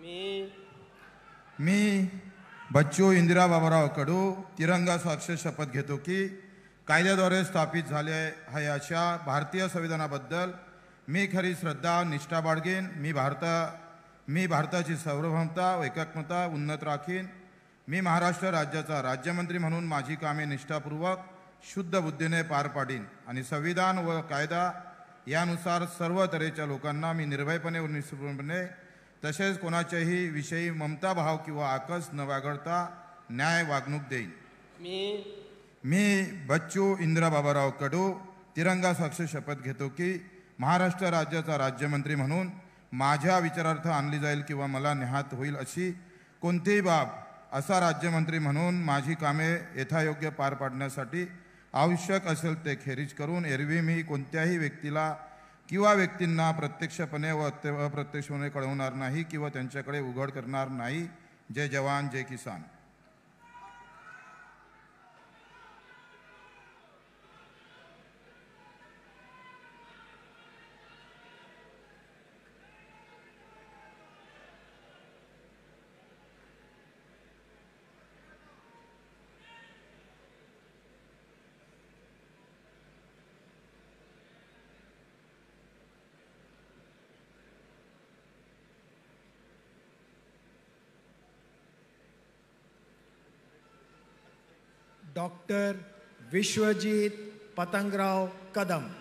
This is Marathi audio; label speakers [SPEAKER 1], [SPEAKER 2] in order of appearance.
[SPEAKER 1] मी मी बच्चू इंदिरा बाबाराव तिरंगा साक्ष शपथ घेतो की कायद्याद्वारे स्थापित झाले आहे अशा भारतीय संविधानाबद्दल मी खरी श्रद्धा निष्ठा बाळगेन मी भारता मी भारताची सार्वभौमता एकात्मता उन्नत राखीन मी महाराष्ट्र राज्याचा राज्यमंत्री म्हणून माझी कामे निष्ठापूर्वक शुद्ध बुद्धीने पार पाडीन आणि संविधान व कायदा यानुसार सर्व तऱ्हेच्या लोकांना मी निर्भयपणे व तसेच कोणाच्याही विषयी ममता भाव किंवा आकस न वागळता न्याय वागणूक देईन मी मी बच्चू इंदिरा बाबाराव कडू तिरंगा साक्ष शपथ घेतो की महाराष्ट्र राज्याचा राज्यमंत्री म्हणून माझ्या विचारार्थ आणली जाईल किंवा मला निहात होईल अशी कोणतीही बाब असा राज्यमंत्री म्हणून माझी कामे यथायोग्य पार पाडण्यासाठी आवश्यक असेल ते खेरीज करून एरवी मी कोणत्याही व्यक्तीला किंवा व्यक्तींना प्रत्यक्षपणे व अप्रत्यक्षपणे कळवणार नाही किंवा त्यांच्याकडे उघड करणार नाही जय जवान जय किसान
[SPEAKER 2] डॉक्टर विश्वजीत पतंगराव कदम